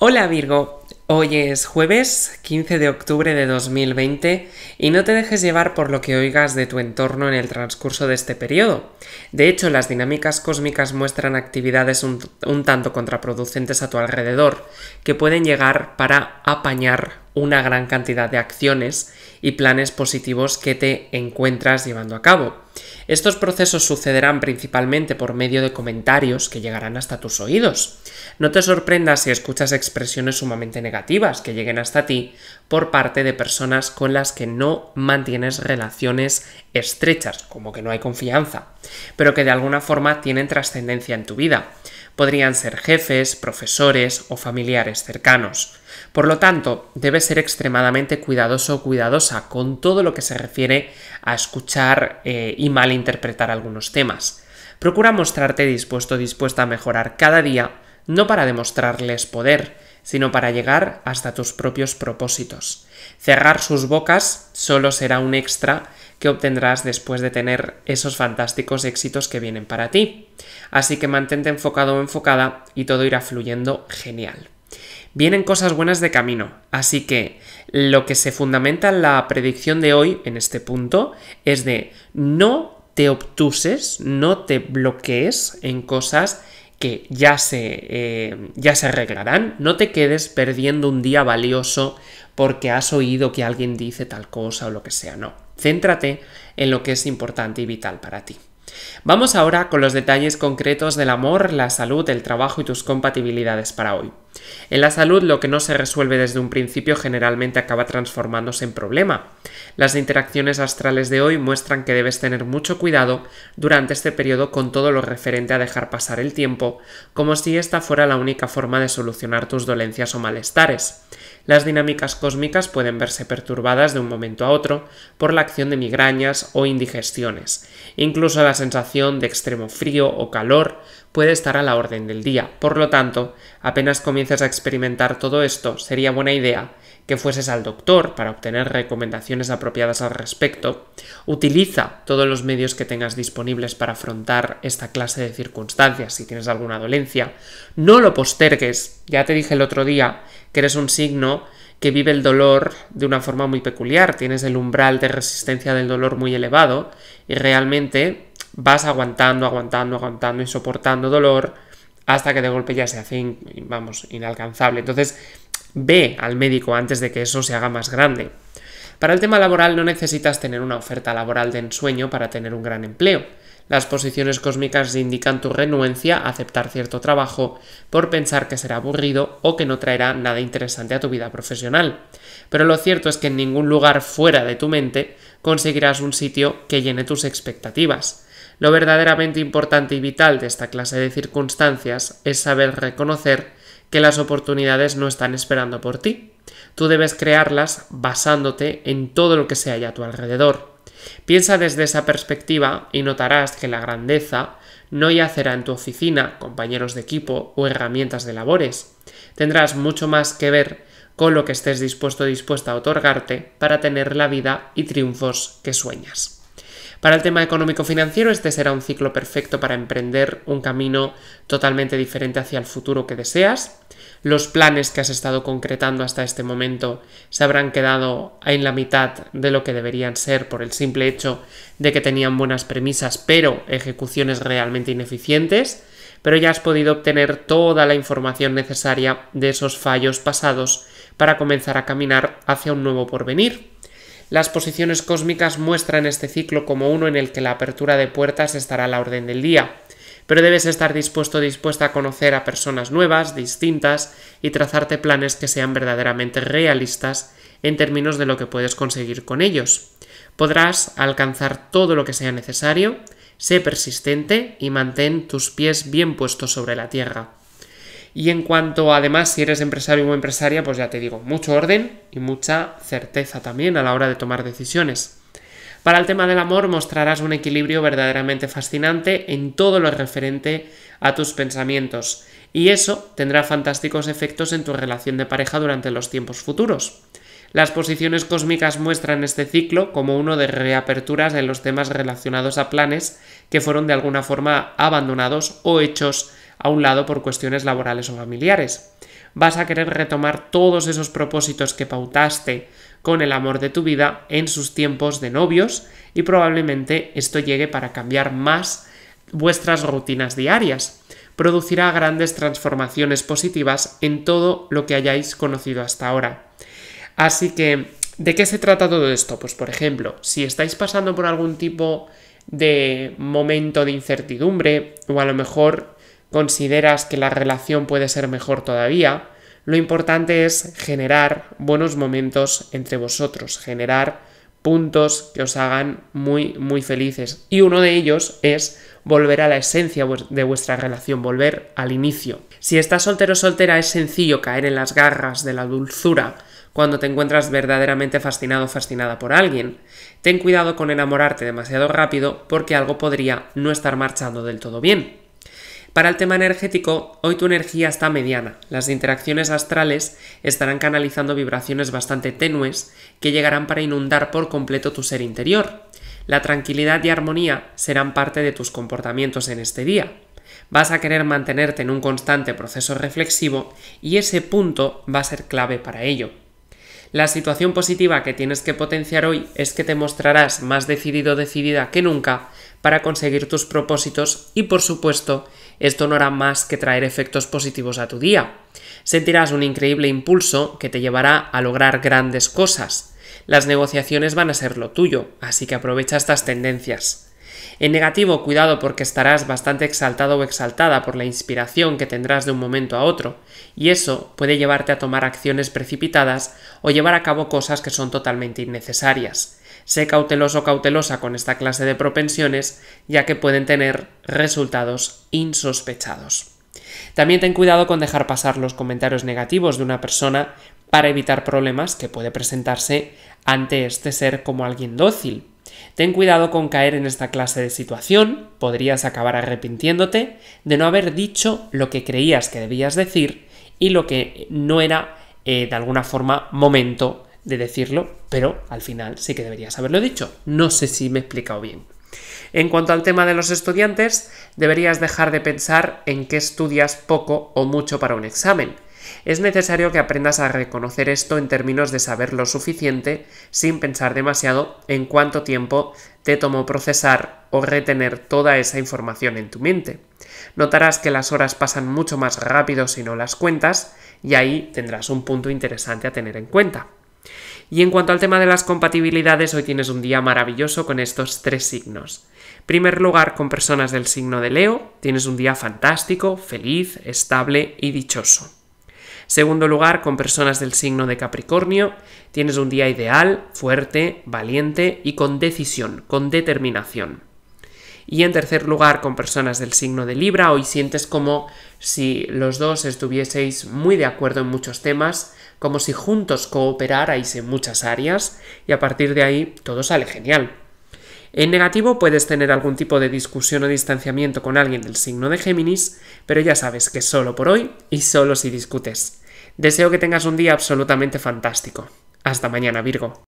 Hola Virgo, hoy es jueves 15 de octubre de 2020 y no te dejes llevar por lo que oigas de tu entorno en el transcurso de este periodo. De hecho, las dinámicas cósmicas muestran actividades un, tanto contraproducentes a tu alrededor, que pueden llegar para apañar una gran cantidad de acciones y planes positivos que te encuentras llevando a cabo. Estos procesos sucederán principalmente por medio de comentarios que llegarán hasta tus oídos. No te sorprendas si escuchas expresiones sumamente negativas que lleguen hasta ti por parte de personas con las que no mantienes relaciones estrechas, como que no hay confianza, pero que de alguna forma tienen trascendencia en tu vida podrían ser jefes, profesores o familiares cercanos. Por lo tanto, debes ser extremadamente cuidadoso o cuidadosa con todo lo que se refiere a escuchar eh, y malinterpretar algunos temas. Procura mostrarte dispuesto o dispuesta a mejorar cada día, no para demostrarles poder, sino para llegar hasta tus propios propósitos. Cerrar sus bocas solo será un extra que obtendrás después de tener esos fantásticos éxitos que vienen para ti. Así que mantente enfocado o enfocada y todo irá fluyendo genial. Vienen cosas buenas de camino, así que lo que se fundamenta en la predicción de hoy, en este punto, es de no te obtuses, no te bloquees en cosas que ya se, eh, ya se arreglarán. No te quedes perdiendo un día valioso porque has oído que alguien dice tal cosa o lo que sea. No, céntrate en lo que es importante y vital para ti. Vamos ahora con los detalles concretos del amor, la salud, el trabajo y tus compatibilidades para hoy. En la salud, lo que no se resuelve desde un principio generalmente acaba transformándose en problema. Las interacciones astrales de hoy muestran que debes tener mucho cuidado durante este periodo con todo lo referente a dejar pasar el tiempo, como si esta fuera la única forma de solucionar tus dolencias o malestares. Las dinámicas cósmicas pueden verse perturbadas de un momento a otro por la acción de migrañas o indigestiones. Incluso la sensación de extremo frío o calor puede estar a la orden del día. Por lo tanto, apenas comienza a experimentar todo esto, sería buena idea que fueses al doctor para obtener recomendaciones apropiadas al respecto. Utiliza todos los medios que tengas disponibles para afrontar esta clase de circunstancias si tienes alguna dolencia. No lo postergues. Ya te dije el otro día que eres un signo que vive el dolor de una forma muy peculiar. Tienes el umbral de resistencia del dolor muy elevado y realmente vas aguantando, aguantando, aguantando y soportando dolor hasta que de golpe ya se hace, vamos, inalcanzable. Entonces, ve al médico antes de que eso se haga más grande. Para el tema laboral no necesitas tener una oferta laboral de ensueño para tener un gran empleo. Las posiciones cósmicas indican tu renuencia a aceptar cierto trabajo por pensar que será aburrido o que no traerá nada interesante a tu vida profesional. Pero lo cierto es que en ningún lugar fuera de tu mente conseguirás un sitio que llene tus expectativas. Lo verdaderamente importante y vital de esta clase de circunstancias es saber reconocer que las oportunidades no están esperando por ti. Tú debes crearlas basándote en todo lo que se halla a tu alrededor. Piensa desde esa perspectiva y notarás que la grandeza no yacerá en tu oficina, compañeros de equipo o herramientas de labores. Tendrás mucho más que ver con lo que estés dispuesto o dispuesta a otorgarte para tener la vida y triunfos que sueñas. Para el tema económico-financiero, este será un ciclo perfecto para emprender un camino totalmente diferente hacia el futuro que deseas. Los planes que has estado concretando hasta este momento se habrán quedado en la mitad de lo que deberían ser por el simple hecho de que tenían buenas premisas, pero ejecuciones realmente ineficientes pero ya has podido obtener toda la información necesaria de esos fallos pasados para comenzar a caminar hacia un nuevo porvenir. Las posiciones cósmicas muestran este ciclo como uno en el que la apertura de puertas estará a la orden del día, pero debes estar dispuesto o dispuesta a conocer a personas nuevas, distintas, y trazarte planes que sean verdaderamente realistas en términos de lo que puedes conseguir con ellos. Podrás alcanzar todo lo que sea necesario, sé persistente y mantén tus pies bien puestos sobre la tierra. Y en cuanto, además, si eres empresario o empresaria, pues ya te digo, mucho orden y mucha certeza también a la hora de tomar decisiones. Para el tema del amor mostrarás un equilibrio verdaderamente fascinante en todo lo referente a tus pensamientos, y eso tendrá fantásticos efectos en tu relación de pareja durante los tiempos futuros. Las posiciones cósmicas muestran este ciclo como uno de reaperturas en los temas relacionados a planes que fueron de alguna forma abandonados o hechos a un lado por cuestiones laborales o familiares. Vas a querer retomar todos esos propósitos que pautaste con el amor de tu vida en sus tiempos de novios y probablemente esto llegue para cambiar más vuestras rutinas diarias. Producirá grandes transformaciones positivas en todo lo que hayáis conocido hasta ahora. Así que, ¿de qué se trata todo esto? Pues por ejemplo, si estáis pasando por algún tipo de momento de incertidumbre o a lo mejor consideras que la relación puede ser mejor todavía, lo importante es generar buenos momentos entre vosotros, generar puntos que os hagan muy, muy felices. Y uno de ellos es volver a la esencia de vuestra relación, volver al inicio. Si estás soltero o soltera es sencillo caer en las garras de la dulzura cuando te encuentras verdaderamente fascinado o fascinada por alguien. Ten cuidado con enamorarte demasiado rápido porque algo podría no estar marchando del todo bien. Para el tema energético, hoy tu energía está mediana. Las interacciones astrales estarán canalizando vibraciones bastante tenues que llegarán para inundar por completo tu ser interior. La tranquilidad y armonía serán parte de tus comportamientos en este día. Vas a querer mantenerte en un constante proceso reflexivo y ese punto va a ser clave para ello. La situación positiva que tienes que potenciar hoy es que te mostrarás más decidido o decidida que nunca para conseguir tus propósitos y por supuesto esto no hará más que traer efectos positivos a tu día. Sentirás un increíble impulso que te llevará a lograr grandes cosas. Las negociaciones van a ser lo tuyo, así que aprovecha estas tendencias. En negativo, cuidado porque estarás bastante exaltado o exaltada por la inspiración que tendrás de un momento a otro, y eso puede llevarte a tomar acciones precipitadas o llevar a cabo cosas que son totalmente innecesarias. Sé cauteloso o cautelosa con esta clase de propensiones, ya que pueden tener resultados insospechados. También ten cuidado con dejar pasar los comentarios negativos de una persona para evitar problemas que puede presentarse ante este ser como alguien dócil. Ten cuidado con caer en esta clase de situación, podrías acabar arrepintiéndote de no haber dicho lo que creías que debías decir y lo que no era eh, de alguna forma momento de decirlo, pero al final sí que deberías haberlo dicho. No sé si me he explicado bien. En cuanto al tema de los estudiantes, deberías dejar de pensar en qué estudias poco o mucho para un examen. Es necesario que aprendas a reconocer esto en términos de saber lo suficiente sin pensar demasiado en cuánto tiempo te tomó procesar o retener toda esa información en tu mente. Notarás que las horas pasan mucho más rápido si no las cuentas y ahí tendrás un punto interesante a tener en cuenta. Y en cuanto al tema de las compatibilidades, hoy tienes un día maravilloso con estos tres signos. En primer lugar, con personas del signo de Leo, tienes un día fantástico, feliz, estable y dichoso. Segundo lugar, con personas del signo de Capricornio, tienes un día ideal, fuerte, valiente y con decisión, con determinación. Y en tercer lugar, con personas del signo de Libra, hoy sientes como si los dos estuvieseis muy de acuerdo en muchos temas, como si juntos cooperarais en muchas áreas y a partir de ahí todo sale genial. En negativo puedes tener algún tipo de discusión o distanciamiento con alguien del signo de Géminis, pero ya sabes que solo por hoy y solo si discutes. Deseo que tengas un día absolutamente fantástico. Hasta mañana, Virgo.